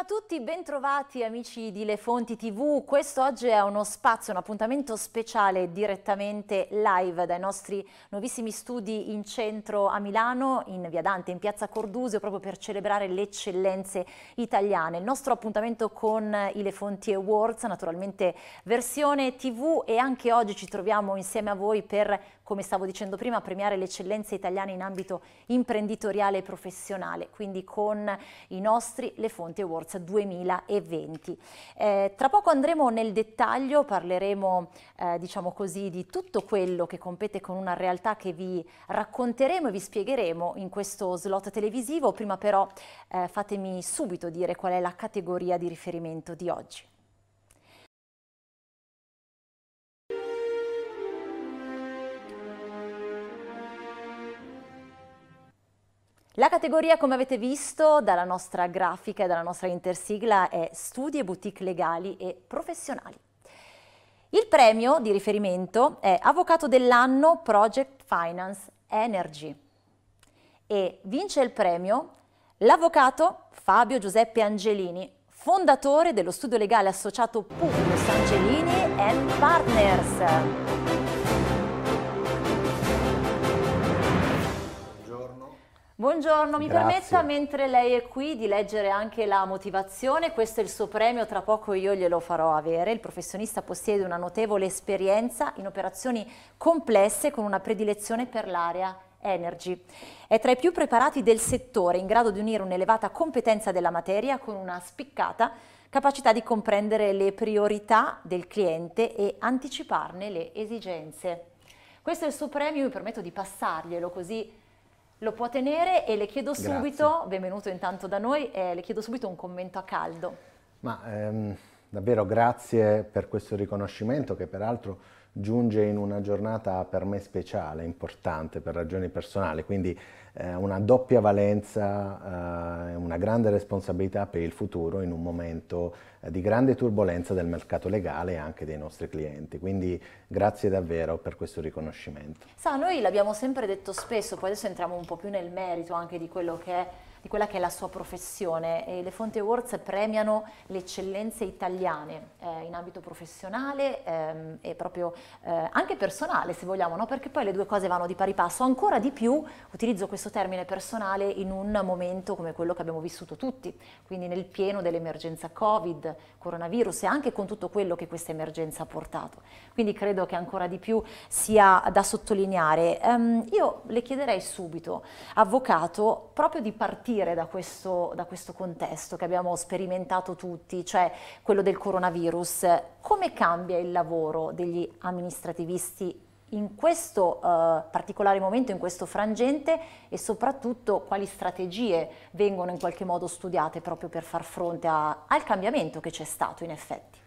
Buongiorno a tutti, bentrovati amici di Le Fonti TV. Questo oggi è uno spazio, un appuntamento speciale direttamente live dai nostri nuovissimi studi in centro a Milano, in Via Dante, in Piazza Cordusio, proprio per celebrare le eccellenze italiane. Il nostro appuntamento con i Le Fonti Awards, naturalmente versione TV e anche oggi ci troviamo insieme a voi per come stavo dicendo prima, premiare le eccellenze italiane in ambito imprenditoriale e professionale, quindi con i nostri Le Fonti Awards 2020. Eh, tra poco andremo nel dettaglio, parleremo eh, diciamo così di tutto quello che compete con una realtà che vi racconteremo e vi spiegheremo in questo slot televisivo, prima però eh, fatemi subito dire qual è la categoria di riferimento di oggi. La categoria, come avete visto dalla nostra grafica e dalla nostra intersigla, è studi e boutique legali e professionali. Il premio di riferimento è Avvocato dell'anno Project Finance Energy e vince il premio l'avvocato Fabio Giuseppe Angelini, fondatore dello studio legale associato Publius Angelini Partners. Buongiorno, mi Grazie. permetta mentre lei è qui di leggere anche la motivazione, questo è il suo premio, tra poco io glielo farò avere, il professionista possiede una notevole esperienza in operazioni complesse con una predilezione per l'area Energy. È tra i più preparati del settore, in grado di unire un'elevata competenza della materia con una spiccata capacità di comprendere le priorità del cliente e anticiparne le esigenze. Questo è il suo premio, mi permetto di passarglielo così lo può tenere e le chiedo Grazie. subito, benvenuto intanto da noi, eh, le chiedo subito un commento a caldo. Ma ehm, davvero grazie per questo riconoscimento che peraltro giunge in una giornata per me speciale, importante per ragioni personali, quindi eh, una doppia valenza, eh, una grande responsabilità per il futuro in un momento eh, di grande turbolenza del mercato legale e anche dei nostri clienti. Quindi grazie davvero per questo riconoscimento. Sa, noi l'abbiamo sempre detto spesso, poi adesso entriamo un po' più nel merito anche di quello che è di quella che è la sua professione. E le Fonte Awards premiano le eccellenze italiane eh, in ambito professionale ehm, e proprio eh, anche personale, se vogliamo, no? perché poi le due cose vanno di pari passo. Ancora di più utilizzo questo termine personale in un momento come quello che abbiamo vissuto tutti, quindi nel pieno dell'emergenza Covid, coronavirus e anche con tutto quello che questa emergenza ha portato. Quindi credo che ancora di più sia da sottolineare. Ehm, io le chiederei subito, avvocato, proprio di partire uscire da questo, da questo contesto che abbiamo sperimentato tutti, cioè quello del coronavirus, come cambia il lavoro degli amministrativisti in questo eh, particolare momento, in questo frangente e soprattutto quali strategie vengono in qualche modo studiate proprio per far fronte a, al cambiamento che c'è stato in effetti?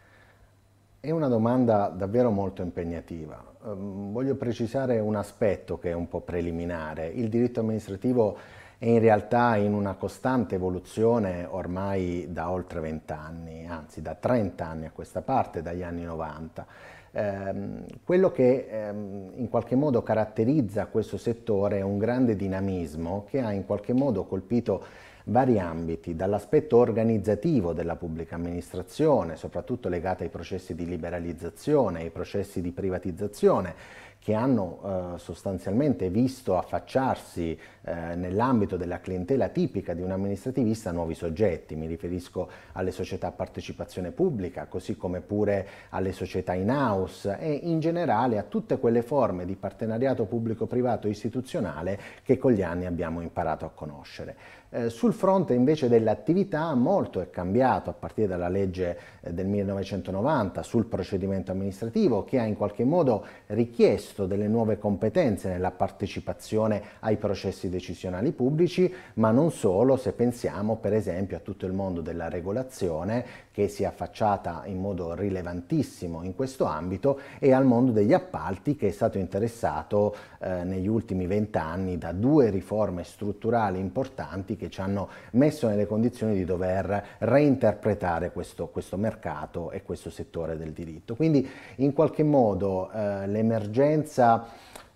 È una domanda davvero molto impegnativa. Um, voglio precisare un aspetto che è un po' preliminare. Il diritto amministrativo è in realtà in una costante evoluzione ormai da oltre 20 anni, anzi da 30 anni a questa parte, dagli anni 90. Ehm, quello che ehm, in qualche modo caratterizza questo settore è un grande dinamismo che ha in qualche modo colpito vari ambiti, dall'aspetto organizzativo della pubblica amministrazione, soprattutto legato ai processi di liberalizzazione, ai processi di privatizzazione, che hanno eh, sostanzialmente visto affacciarsi eh, nell'ambito della clientela tipica di un amministrativista nuovi soggetti, mi riferisco alle società a partecipazione pubblica, così come pure alle società in house e in generale a tutte quelle forme di partenariato pubblico-privato istituzionale che con gli anni abbiamo imparato a conoscere. Eh, sul fronte invece dell'attività molto è cambiato a partire dalla legge eh, del 1990 sul procedimento amministrativo che ha in qualche modo richiesto richiesto delle nuove competenze nella partecipazione ai processi decisionali pubblici, ma non solo se pensiamo per esempio a tutto il mondo della regolazione che si è affacciata in modo rilevantissimo in questo ambito e al mondo degli appalti che è stato interessato eh, negli ultimi vent'anni da due riforme strutturali importanti che ci hanno messo nelle condizioni di dover reinterpretare questo, questo mercato e questo settore del diritto. Quindi in qualche modo eh, l'emergenza presenza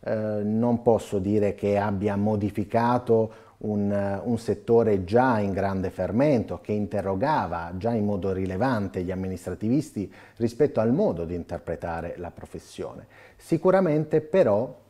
eh, non posso dire che abbia modificato un, eh, un, settore già in grande fermento, che interrogava già in modo rilevante gli amministrativisti rispetto al modo di interpretare la professione. Sicuramente però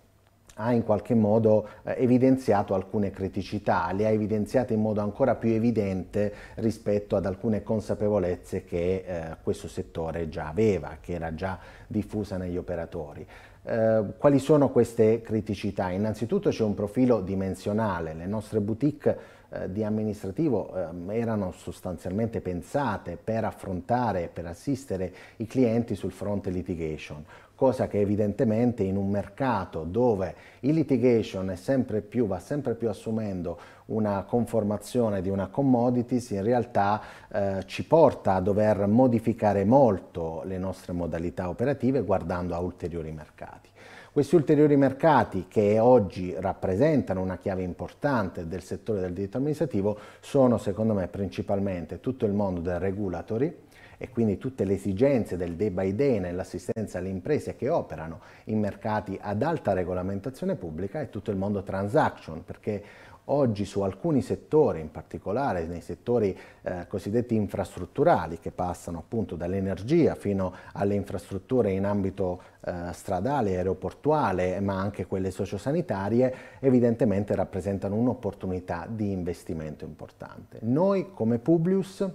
ha in qualche modo eh, evidenziato alcune criticità, le ha evidenziate in modo ancora più evidente rispetto ad alcune consapevolezze che eh, questo settore già aveva, che era già diffusa negli operatori. Ehm, quali sono queste criticità? Innanzitutto c'è un profilo dimensionale, le nostre boutique eh, di amministrativo eh, erano sostanzialmente pensate per affrontare, per assistere i clienti sul fronte litigation cosa che evidentemente in un mercato dove il litigation sempre più, va sempre più assumendo una conformazione di una commodities in realtà eh, ci porta a dover modificare molto le nostre modalità operative guardando a ulteriori mercati. Questi ulteriori mercati che oggi rappresentano una chiave importante del settore del diritto amministrativo sono secondo me principalmente tutto il mondo del regulatory, e quindi tutte le esigenze del day by day nell'assistenza alle imprese che operano in mercati ad alta regolamentazione pubblica e tutto il mondo transaction, perché oggi su alcuni settori, in particolare nei settori eh, cosiddetti infrastrutturali che passano appunto dall'energia fino alle infrastrutture in ambito eh, stradale, aeroportuale, ma anche quelle sociosanitarie, evidentemente rappresentano un'opportunità di investimento importante. Noi come Publius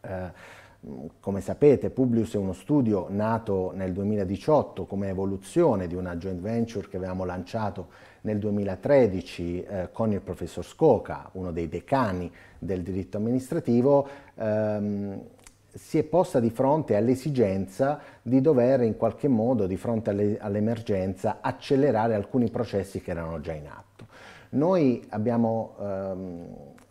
eh, come sapete, Publius è uno studio nato nel 2018 come evoluzione di una joint venture che avevamo lanciato nel 2013 eh, con il professor Scoca, uno dei decani del diritto amministrativo, ehm, si è posta di fronte all'esigenza di dover in qualche modo, di fronte all'emergenza, accelerare alcuni processi che erano già in atto. Noi abbiamo ehm,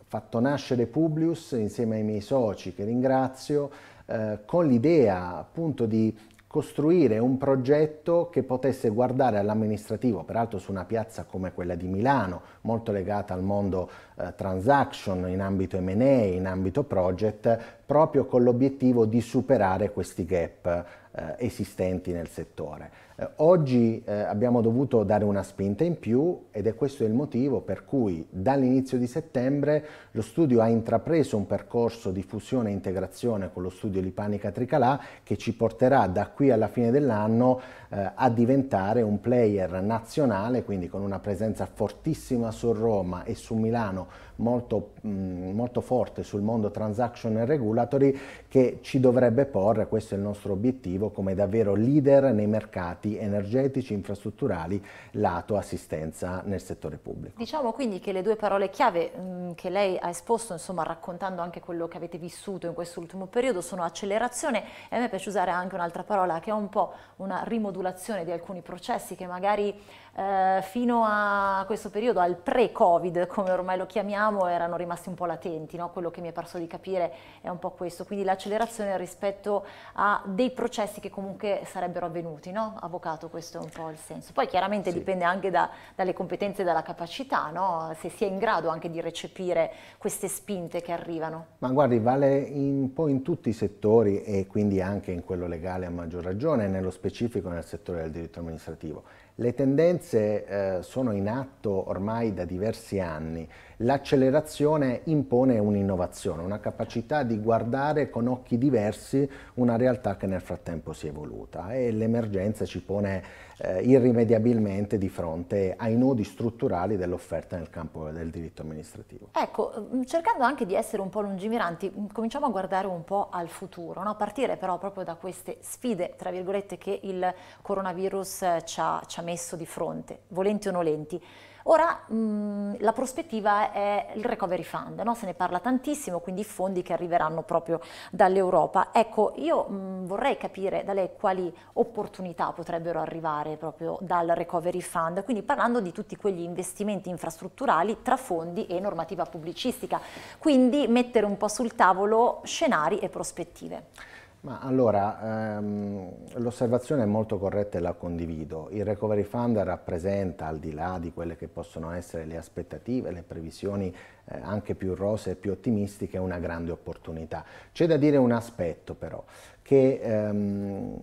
fatto nascere Publius insieme ai miei soci che ringrazio eh, con l'idea appunto di costruire un progetto che potesse guardare all'amministrativo, peraltro su una piazza come quella di Milano, molto legata al mondo eh, transaction in ambito M&A, in ambito project, proprio con l'obiettivo di superare questi gap eh, esistenti nel settore. Eh, oggi eh, abbiamo dovuto dare una spinta in più ed è questo il motivo per cui dall'inizio di settembre lo studio ha intrapreso un percorso di fusione e integrazione con lo studio Lipanica Tricalà che ci porterà da qui alla fine dell'anno eh, a diventare un player nazionale, quindi con una presenza fortissima su Roma e su Milano molto, mh, mm, molto forte sul mondo transaction and regulatory che ci dovrebbe porre, questo è il nostro obiettivo, come davvero leader nei mercati progetti energetici, infrastrutturali, lato assistenza nel settore pubblico. Diciamo quindi che le due parole chiave mm, che lei ha esposto, insomma, raccontando anche quello che avete vissuto in quest'ultimo periodo, sono accelerazione e a me piace usare anche un'altra parola che è un po' una rimodulazione di alcuni processi che magari eh, fino a questo periodo, al pre-Covid, come ormai lo chiamiamo, erano rimasti un po' latenti. No? Quello che mi è parso di capire è un po' questo, quindi l'accelerazione rispetto a dei processi che comunque sarebbero avvenuti, no? Avvocato, questo è un po' il senso. Poi chiaramente sì. dipende anche da, dalle competenze e dalla capacità, no? se si è in grado anche di recepire queste spinte che arrivano. Ma guardi, vale un po' in tutti i settori e quindi anche in quello legale a maggior ragione, nello specifico nel settore del diritto amministrativo le tendenze eh, sono in atto ormai da diversi anni l'accelerazione impone un'innovazione, una capacità di guardare con occhi diversi una realtà che nel frattempo si è evoluta e l'emergenza ci pone eh, irrimediabilmente di fronte ai nodi strutturali dell'offerta nel campo del diritto amministrativo. Ecco, mm, cercando anche di essere un po' lungimiranti, mm, cominciamo a guardare un po' al futuro, no? partire però proprio da queste sfide, tra virgolette, che il coronavirus eh, ci ha, ci ha messo di fronte, volenti o nolenti. Ora mh, mm, la prospettiva è il recovery fund, no? se ne parla tantissimo, quindi i fondi che arriveranno proprio dall'Europa. Ecco, io mh, mm, vorrei capire da lei quali opportunità potrebbero arrivare proprio dal recovery fund, quindi parlando di tutti quegli investimenti infrastrutturali tra fondi e normativa pubblicistica, quindi mettere un po' sul tavolo scenari e prospettive. Ma allora, ehm, l'osservazione è molto corretta e la condivido. Il Recovery Fund rappresenta, al di là di quelle che possono essere le aspettative, le previsioni eh, anche più rose e più ottimistiche, una grande opportunità. C'è da dire un aspetto però, che ehm,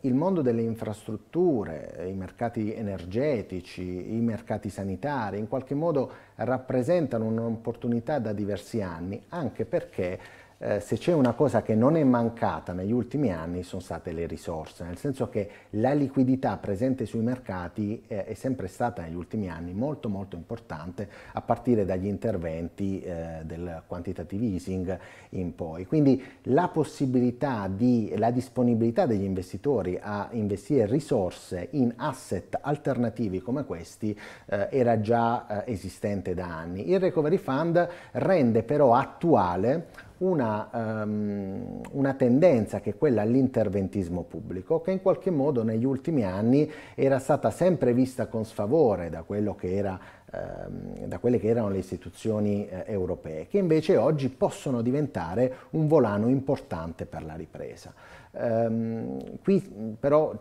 il mondo delle infrastrutture, i mercati energetici, i mercati sanitari, in qualche modo rappresentano un'opportunità da diversi anni, anche perché eh, se c'è una cosa che non è mancata negli ultimi anni sono state le risorse, nel senso che la liquidità presente sui mercati eh, è sempre stata negli ultimi anni molto molto importante a partire dagli interventi eh, del quantitative easing in poi. Quindi la possibilità di, la disponibilità degli investitori a investire risorse in asset alternativi come questi eh, era già eh, esistente da anni. Il Recovery Fund rende però attuale una, um, una tendenza che è quella all'interventismo pubblico che in qualche modo negli ultimi anni era stata sempre vista con sfavore da quello che era Ehm, da quelle che erano le istituzioni eh, europee, che invece oggi possono diventare un volano importante per la ripresa. Ehm, qui però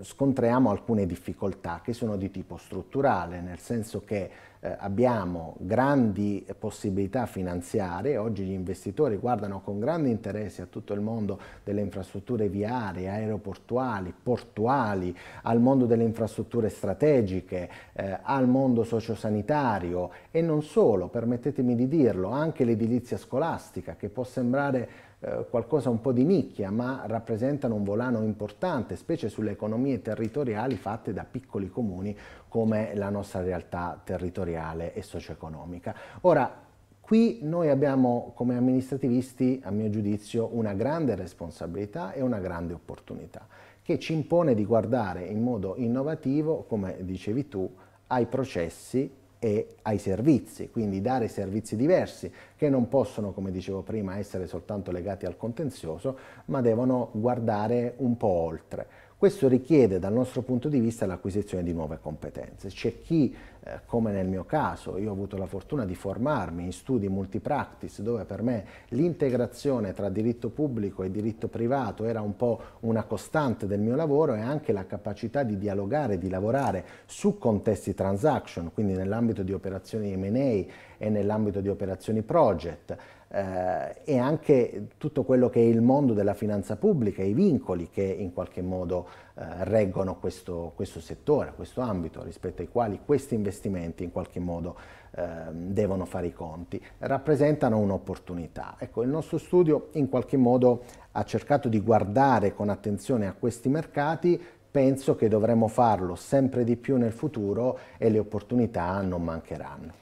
scontriamo alcune difficoltà che sono di tipo strutturale, nel senso che eh, abbiamo grandi possibilità finanziarie, oggi gli investitori guardano con grande interesse a tutto il mondo delle infrastrutture viarie, aeroportuali, portuali, al mondo delle infrastrutture strategiche, eh, al mondo socio sanitario e non solo, permettetemi di dirlo, anche l'edilizia scolastica che può sembrare eh, qualcosa un po' di nicchia ma rappresentano un volano importante, specie sulle economie territoriali fatte da piccoli comuni come la nostra realtà territoriale e socio-economica. Ora, Qui noi abbiamo come amministrativisti, a mio giudizio, una grande responsabilità e una grande opportunità che ci impone di guardare in modo innovativo, come dicevi tu, ai processi e ai servizi, quindi dare servizi diversi che non possono, come dicevo prima, essere soltanto legati al contenzioso, ma devono guardare un po' oltre. Questo richiede dal nostro punto di vista l'acquisizione di nuove competenze. C'è chi, eh, come nel mio caso, io ho avuto la fortuna di formarmi in studi multipractice dove per me l'integrazione tra diritto pubblico e diritto privato era un po' una costante del mio lavoro e anche la capacità di dialogare, di lavorare su contesti transaction, quindi nell'ambito di operazioni M&A e nell'ambito di operazioni project eh, e anche tutto quello che è il mondo della finanza pubblica, i vincoli che in qualche modo eh, reggono questo, questo, settore, questo ambito, rispetto ai quali questi investimenti in qualche modo eh, devono fare i conti, rappresentano un'opportunità. Ecco, il nostro studio in qualche modo ha cercato di guardare con attenzione a questi mercati penso che dovremo farlo sempre di più nel futuro e le opportunità non mancheranno.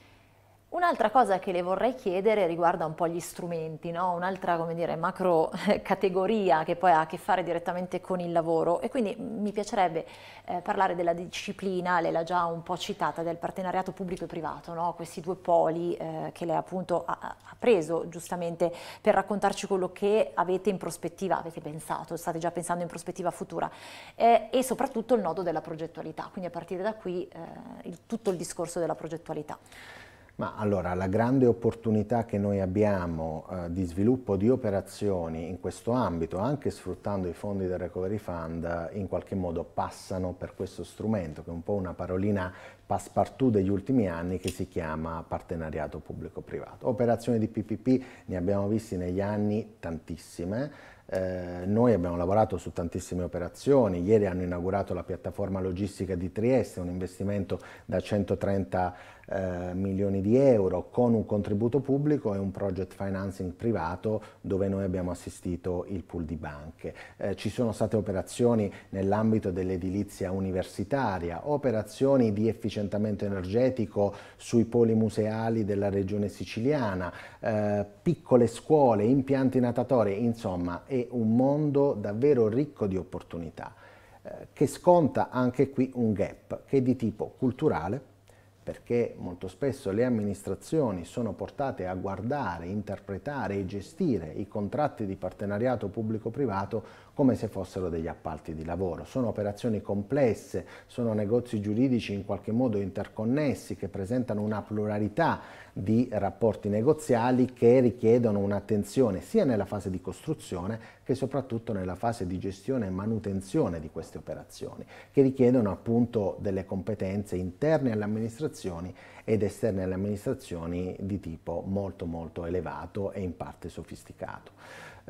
Un'altra cosa che le vorrei chiedere riguarda un po' gli strumenti, no? un'altra dire, macro eh, categoria che poi ha a che fare direttamente con il lavoro e quindi mi piacerebbe eh, parlare della disciplina, lei l'ha già un po' citata, del partenariato pubblico e privato, no? questi due poli eh, che lei appunto ha, ha, preso giustamente per raccontarci quello che avete in prospettiva, avete pensato, state già pensando in prospettiva futura eh, e soprattutto il nodo della progettualità, quindi a partire da qui eh, il, tutto il discorso della progettualità. Ma allora la grande opportunità che noi abbiamo eh, di sviluppo di operazioni in questo ambito, anche sfruttando i fondi del Recovery Fund, in qualche modo passano per questo strumento, che è un po' una parolina passepartout degli ultimi anni che si chiama partenariato pubblico-privato. Operazioni di PPP ne abbiamo visti negli anni tantissime, eh, noi abbiamo lavorato su tantissime operazioni, ieri hanno inaugurato la piattaforma logistica di Trieste, un investimento da 130 eh, milioni di euro con un contributo pubblico e un project financing privato dove noi abbiamo assistito il pool di banche. Eh, ci sono state operazioni nell'ambito dell'edilizia universitaria, operazioni di efficientamento energetico sui poli museali della regione siciliana, eh, piccole scuole, impianti natatori, insomma è è un mondo davvero ricco di opportunità eh, che sconta anche qui un gap che è di tipo culturale perché molto spesso le amministrazioni sono portate a guardare, interpretare e gestire i contratti di partenariato pubblico-privato come se fossero degli appalti di lavoro. Sono operazioni complesse, sono negozi giuridici in qualche modo interconnessi che presentano una pluralità di rapporti negoziali che richiedono un'attenzione sia nella fase di costruzione che soprattutto nella fase di gestione e manutenzione di queste operazioni, che richiedono appunto delle competenze interne alle amministrazioni ed esterne alle amministrazioni di tipo molto molto elevato e in parte sofisticato.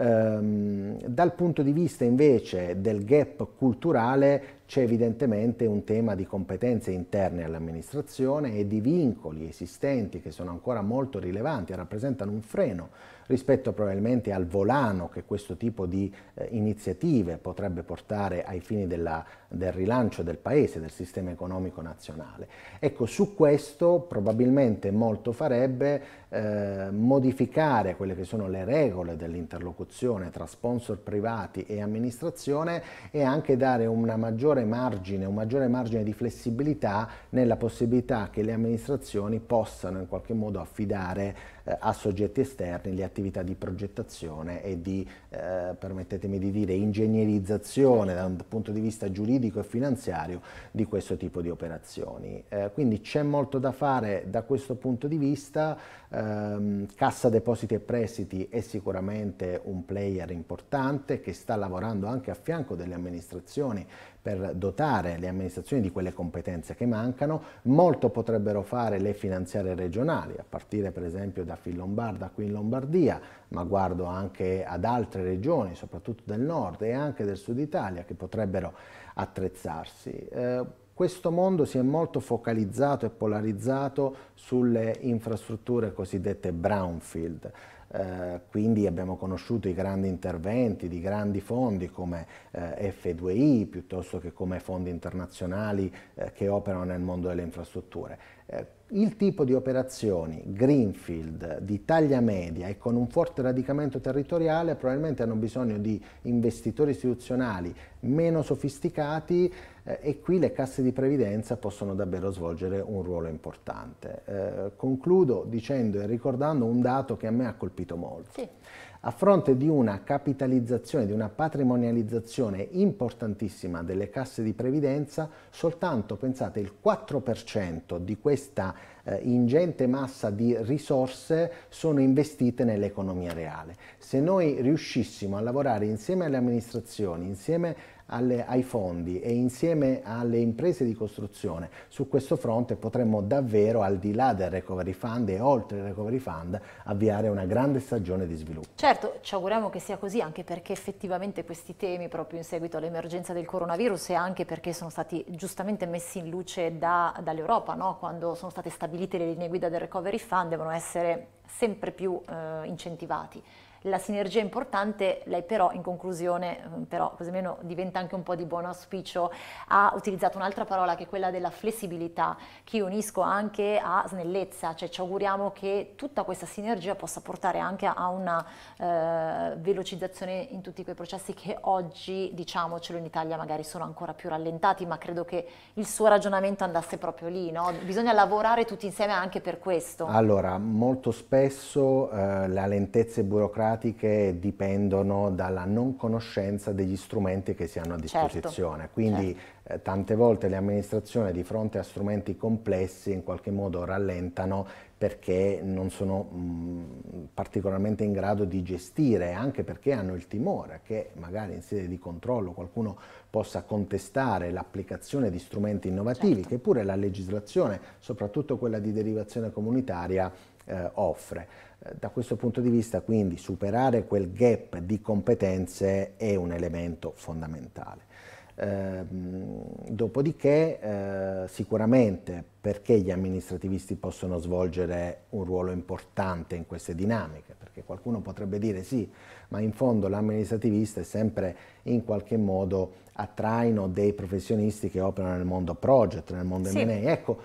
Ehm, dal punto di vista invece del gap culturale c'è evidentemente un tema di competenze interne all'amministrazione e di vincoli esistenti che sono ancora molto rilevanti e rappresentano un freno rispetto probabilmente al volano che questo tipo di eh, iniziative potrebbe portare ai fini della, del rilancio del paese, del sistema economico nazionale. Ecco, su questo probabilmente molto farebbe eh, modificare quelle che sono le regole dell'interlocuzione tra sponsor privati e amministrazione e anche dare una maggiore maggiore margine, un maggiore margine di flessibilità nella possibilità che le amministrazioni possano in qualche modo affidare eh, a soggetti esterni le attività di progettazione e di, eh, permettetemi di dire, ingegnerizzazione da un punto di vista giuridico e finanziario di questo tipo di operazioni. Eh, quindi c'è molto da fare da questo punto di vista, ehm, Cassa Depositi e Prestiti è sicuramente un player importante che sta lavorando anche a fianco delle amministrazioni per dotare le amministrazioni di quelle competenze che mancano, molto potrebbero fare le finanziarie regionali, a partire per esempio da Fillombarda qui in Lombardia, ma guardo anche ad altre regioni, soprattutto del nord e anche del sud Italia, che potrebbero attrezzarsi. Eh, questo mondo si è molto focalizzato e polarizzato sulle infrastrutture cosiddette brownfield, eh, quindi abbiamo conosciuto i grandi interventi di grandi fondi come eh, F2I piuttosto che come fondi internazionali eh, che operano nel mondo delle infrastrutture. Eh, il tipo di operazioni greenfield di taglia media e con un forte radicamento territoriale probabilmente hanno bisogno di investitori istituzionali meno sofisticati eh, e qui le casse di previdenza possono davvero svolgere un ruolo importante. Eh, concludo dicendo e ricordando un dato che a me ha colpito molto. Sì a fronte di una capitalizzazione, di una patrimonializzazione importantissima delle casse di previdenza, soltanto, pensate, il 4% di questa eh, ingente massa di risorse sono investite nell'economia reale. Se noi riuscissimo a lavorare insieme alle amministrazioni, insieme alle, ai fondi e insieme alle imprese di costruzione su questo fronte potremmo davvero al di là del recovery fund e oltre il recovery fund avviare una grande stagione di sviluppo. Certo, ci auguriamo che sia così anche perché effettivamente questi temi proprio in seguito all'emergenza del coronavirus e anche perché sono stati giustamente messi in luce da, dall'Europa no? quando sono state stabilite le linee guida del recovery fund devono essere sempre più eh, incentivati. La sinergia è importante, lei però in conclusione, mm, però così meno diventa anche un po' di buon auspicio, ha utilizzato un'altra parola che è quella della flessibilità, che io unisco anche a snellezza, cioè ci auguriamo che tutta questa sinergia possa portare anche a una eh, velocizzazione in tutti quei processi che oggi, diciamocelo, in Italia magari sono ancora più rallentati, ma credo che il suo ragionamento andasse proprio lì, no? bisogna lavorare tutti insieme anche per questo. Allora, molto spesso eh, la lentezza burocratica democratiche dipendono dalla non conoscenza degli strumenti che si hanno a certo, disposizione. Certo, Quindi certo. Eh, tante volte le amministrazioni di fronte a strumenti complessi in qualche modo rallentano perché non sono mh, mm, particolarmente in grado di gestire, anche perché hanno il timore che magari in sede di controllo qualcuno possa contestare l'applicazione di strumenti innovativi certo. che pure la legislazione, soprattutto quella di derivazione comunitaria, eh, offre. Eh, da questo punto di vista quindi superare quel gap di competenze è un elemento fondamentale. Ehm, dopodiché eh, sicuramente perché gli amministrativisti possono svolgere un ruolo importante in queste dinamiche? Perché qualcuno potrebbe dire sì, ma in fondo l'amministrativista è sempre in qualche modo a traino dei professionisti che operano nel mondo project, nel mondo sì. M&A. Ecco,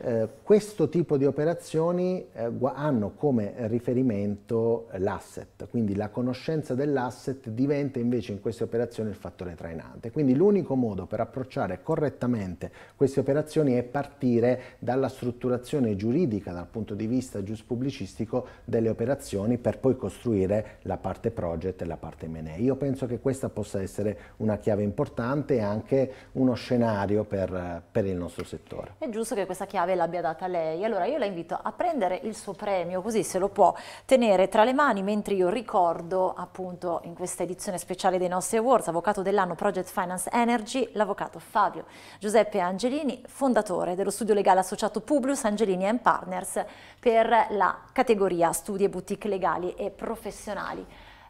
eh, questo tipo di operazioni eh, hanno come riferimento l'asset, quindi la conoscenza dell'asset diventa invece in queste operazioni il fattore trainante. Quindi l'unico modo per approcciare correttamente queste operazioni è partire dalla strutturazione giuridica dal punto di vista giuspubblicistico delle operazioni per poi costruire la parte project e la parte MNE. Io penso che questa possa essere una chiave importante e anche uno scenario per, per il nostro settore. È giusto che questa chiave chiave l'abbia data lei. Allora io la invito a prendere il suo premio, così se lo può tenere tra le mani mentre io ricordo appunto in questa edizione speciale dei nostri awards, avvocato dell'anno Project Finance Energy, l'avvocato Fabio Giuseppe Angelini, fondatore dello studio legale associato Publius Angelini Partners per la categoria studi e boutique legali e professionali.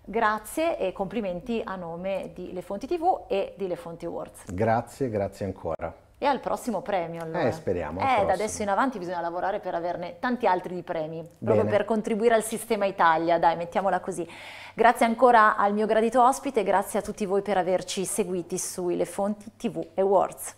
Grazie e complimenti a nome di Le Fonti TV e di Le Fonti Awards. Grazie, grazie ancora. E al prossimo premio allora. Eh, speriamo. Eh, da adesso in avanti bisogna lavorare per averne tanti altri di premi, proprio Bene. per contribuire al sistema Italia, dai, mettiamola così. Grazie ancora al mio gradito ospite, e grazie a tutti voi per averci seguiti sui Le Fonti TV Awards.